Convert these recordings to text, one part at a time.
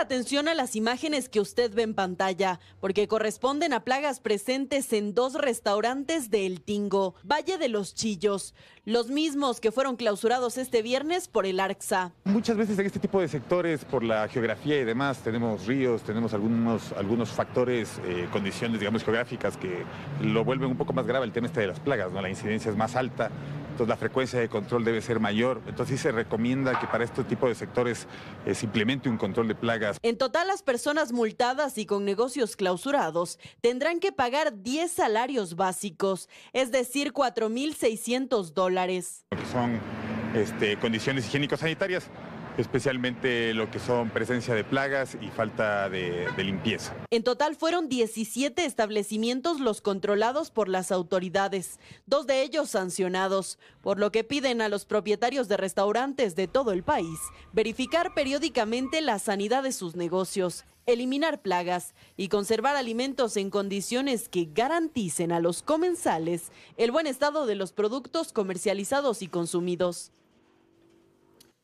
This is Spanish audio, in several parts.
atención a las imágenes que usted ve en pantalla, porque corresponden a plagas presentes en dos restaurantes de El Tingo, Valle de los Chillos, los mismos que fueron clausurados este viernes por el ARCSA. Muchas veces en este tipo de sectores, por la geografía y demás, tenemos ríos, tenemos algunos, algunos factores, eh, condiciones, digamos, geográficas que lo vuelven un poco más grave el tema este de las plagas, ¿no? La incidencia es más alta entonces la frecuencia de control debe ser mayor. Entonces se recomienda que para este tipo de sectores eh, se implemente un control de plagas. En total, las personas multadas y con negocios clausurados tendrán que pagar 10 salarios básicos, es decir, 4.600 dólares. Son este, condiciones higiénico-sanitarias especialmente lo que son presencia de plagas y falta de, limpieza. En total fueron 17 establecimientos los controlados por las autoridades, dos de ellos sancionados, por lo que piden a los propietarios de restaurantes de todo el país verificar periódicamente la sanidad de sus negocios, eliminar plagas y conservar alimentos en condiciones que garanticen a los comensales el buen estado de los productos comercializados y consumidos.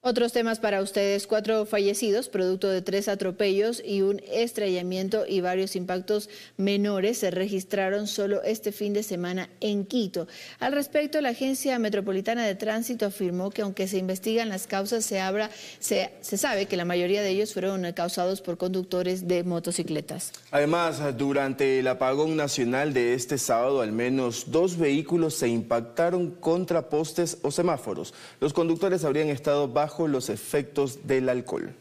Otros temas para ustedes, cuatro fallecidos producto de tres atropellos y un estrellamiento y varios impactos menores se registraron solo este fin de semana en Quito. Al respecto, la Agencia Metropolitana de Tránsito afirmó que aunque se investigan las causas, se, abra, sabe que la mayoría de ellos fueron causados por conductores de motocicletas. Además, durante el apagón nacional de este sábado, al menos dos vehículos se impactaron contra postes o semáforos. Los conductores habrían estado bajo los efectos del alcohol.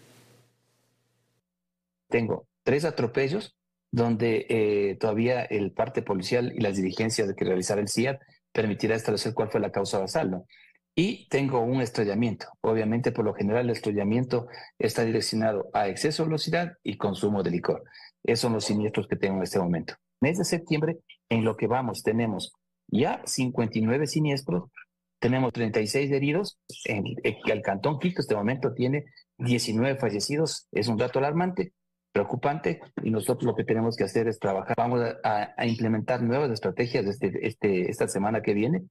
Tengo tres atropellos donde eh, todavía el parte policial y las diligencias que realizar el CIAT permitirá establecer cuál fue la causa basal. Y tengo un estrellamiento. Obviamente, por lo general, el estrellamiento está direccionado a exceso de velocidad y consumo de licor. Esos son los siniestros que tengo en este momento. Mes de septiembre, en lo que vamos, tenemos ya 59 siniestros, tenemos 36 heridos. En, el Cantón Quito este momento tiene 19 fallecidos. Es un dato alarmante, preocupante, y nosotros lo que tenemos que hacer es trabajar. Vamos a, implementar nuevas estrategias este, este, esta semana que viene